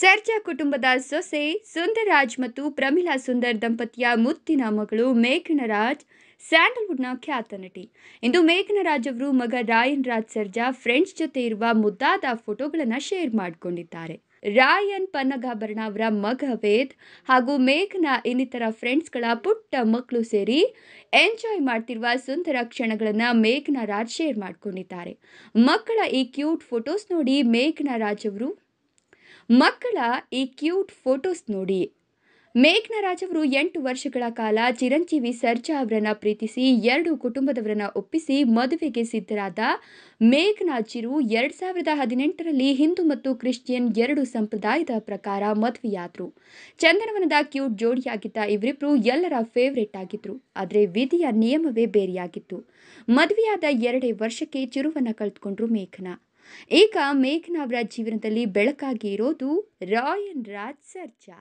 ಸರ್ಜಾ ಕುಟುಂಬದ ಸೊಸೆ ರಾಜ್ ಮತ್ತು ಪ್ರಮಿಳಾ ಸುಂದರ್ ದಂಪತಿಯ ಮುತ್ತಿನ ಮಗಳು ಮೇಘನರಾಜ್ ಸ್ಯಾಂಡಲ್ವುಡ್ನ ಖ್ಯಾತ ನಟಿ ಇಂದು ಮೇಘನರಾಜ್ ಅವರು ಮಗ ರಾಯನ್ ರಾಜ್ ಸರ್ಜಾ ಫ್ರೆಂಡ್ಸ್ ಜೊತೆ ಇರುವ ಮುದ್ದಾದ ಫೋಟೋಗಳನ್ನು ಶೇರ್ ಮಾಡಿಕೊಂಡಿದ್ದಾರೆ ರಾಯನ್ ಪನ್ನಗಾಭರಣ ಅವರ ಮಗ ವೇದ್ ಹಾಗೂ ಮೇಘನ ಇನ್ನಿತರ ಫ್ರೆಂಡ್ಸ್ಗಳ ಪುಟ್ಟ ಮಕ್ಕಳು ಸೇರಿ ಎಂಜಾಯ್ ಮಾಡ್ತಿರುವ ಸುಂದರ ಕ್ಷಣಗಳನ್ನು ಮೇಘನ ರಾಜ್ ಶೇರ್ ಮಾಡಿಕೊಂಡಿದ್ದಾರೆ ಮಕ್ಕಳ ಈ ಕ್ಯೂಟ್ ಫೋಟೋಸ್ ನೋಡಿ ಮೇಘನ ರಾಜ್ ಅವರು ಮಕ್ಕಳ ಈ ಕ್ಯೂಟ್ ಫೋಟೋಸ್ ನೋಡಿ ಮೇಘ್ನರಾಜ್ ಅವರು ಎಂಟು ವರ್ಷಗಳ ಕಾಲ ಚಿರಂಜೀವಿ ಸರ್ಜಾ ಅವರನ್ನು ಪ್ರೀತಿಸಿ ಎರಡು ಕುಟುಂಬದವರನ್ನ ಒಪ್ಪಿಸಿ ಮದುವೆಗೆ ಸಿದ್ಧರಾದ ಮೇಘ್ನಾಜಿರು ಎರಡು ಸಾವಿರದ ಹದಿನೆಂಟರಲ್ಲಿ ಹಿಂದೂ ಮತ್ತು ಕ್ರಿಶ್ಚಿಯನ್ ಎರಡು ಸಂಪ್ರದಾಯದ ಪ್ರಕಾರ ಮದುವೆಯಾದರು ಚಂದನವನದ ಕ್ಯೂಟ್ ಜೋಡಿಯಾಗಿದ್ದ ಇವರಿಬ್ಬರು ಎಲ್ಲರ ಫೇವ್ರೆಟ್ ಆಗಿದ್ರು ಆದರೆ ವಿಧಿಯ ನಿಯಮವೇ ಬೇರೆಯಾಗಿತ್ತು ಮದುವೆಯಾದ ಎರಡೇ ವರ್ಷಕ್ಕೆ ಚಿರುವನ್ನು ಕಳೆದುಕೊಂಡ್ರು ಮೇಘನಾ ಈಗ ಅವರ ಜೀವನದಲ್ಲಿ ಬೆಳಕಾಗಿ ಇರೋದು ರಾಯನ್ ರಾಜ್ ಸರ್ಜಾ